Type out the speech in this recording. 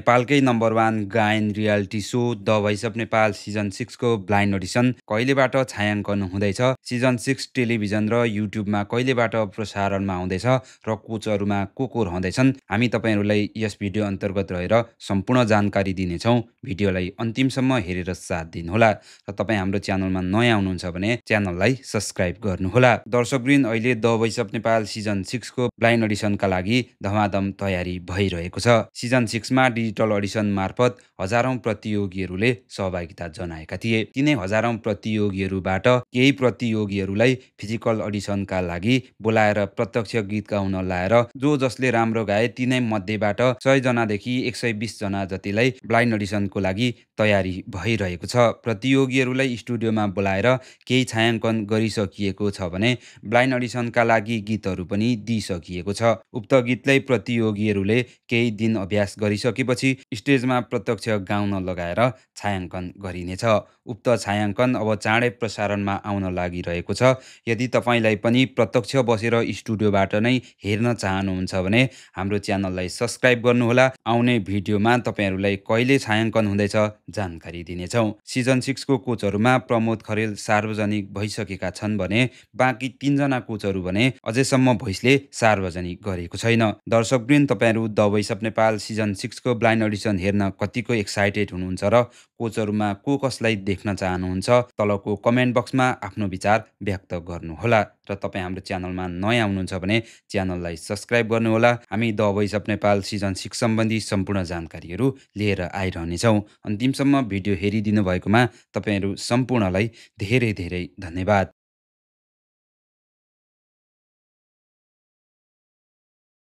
नेपालकै number one गायन reality show the voice of Nepal season सिक्सको ब्लाइन्ड अडिसन कहिलेबाट छायाङ्कन हुँदैछ सिजन सिक्स टेलिभिजन र युट्युबमा कहिलेबाट प्रसारणमा आउँदैछ र कोचहरूमा को को रहँदैछन् हामी तपाईँहरूलाई यस भिडियो अन्तर्गत रहेर सम्पूर्ण जानकारी दिनेछौँ भिडियोलाई अन्तिमसम्म हेरेर साथ दिनुहोला र तपाईँ हाम्रो च्यानलमा नयाँ आउनुहुन्छ भने च्यानललाई सब्सक्राइब गर्नुहोला दर्शकवृन्द अहिले the voice of Nepal season सिक्सको ब्लाइन्ड अडिसनका लागि धमाधम तयारी भइरहेको छ सिजन सिक्समा डिजिटल अडिसन मार्फत हजारौँ प्रतियोगीहरूले सहभागिता जनाएका थिए तिनै हजारौँ प्रतियोगीहरूबाट केही प्रतियोगीहरूलाई फिजिकल अडिसनका लागि बोलाएर प्रत्यक्ष गीत गाउन लाएर जो जसले राम्रो गाए तिनै मध्येबाट सयजनादेखि एक सय बिसजना जतिलाई ब्लाइन्ड अडिसनको लागि तयारी भइरहेको छ प्रतियोगीहरूलाई स्टुडियोमा बोलाएर केही छायाङ्कन गरिसकिएको छ भने ब्लाइन्ड अडिसनका लागि गीतहरू पनि दिइसकियो देखिएको छ उक्त गीतलाई प्रतियोगीहरूले केही दिन अभ्यास गरिसकेपछि स्टेजमा प्रत्यक्ष गाउन लगाएर छायाङ्कन गरिनेछ उक्त छायाङ्कन अब चाँडै प्रसारणमा आउन लागिरहेको छ यदि तपाईँलाई पनि प्रत्यक्ष बसेर स्टुडियोबाट नै हेर्न चाहनुहुन्छ भने हाम्रो च्यानललाई सब्सक्राइब गर्नुहोला आउने भिडियोमा तपाईँहरूलाई कहिले छायाङ्कन हुँदैछ जानकारी दिनेछौँ सिजन सिक्सको कोचहरूमा प्रमोद खरेल सार्वजनिक भइसकेका छन् भने बाँकी तिनजना कोचहरू भने अझैसम्म भोइसले सार्व सार्वजनिक गरेको छैन दर्शकवृन्द तपाईँहरू the voice of Nepal season सिक्सको ब्लाइन्ड अडिसन हेर्न कतिको एक्साइटेड हुनुहुन्छ र कोचहरूमा को कसलाई देख्न चाहनुहुन्छ तलको कमेन्ट बक्समा आफ्नो विचार व्यक्त गर्नुहोला र तपाईँ हाम्रो च्यानलमा नयाँ आउनुहुन्छ भने च्यानललाई सब्सक्राइब गर्नुहोला हामी the voice of Nepal season six सम्बन्धी सम्पूर्ण जानकारीहरू लिएर आइरहनेछौँ अन्तिमसम्म भिडियो हेरिदिनु भएकोमा तपाईँहरू सम्पूर्णलाई धेरै धेरै धन्यवाद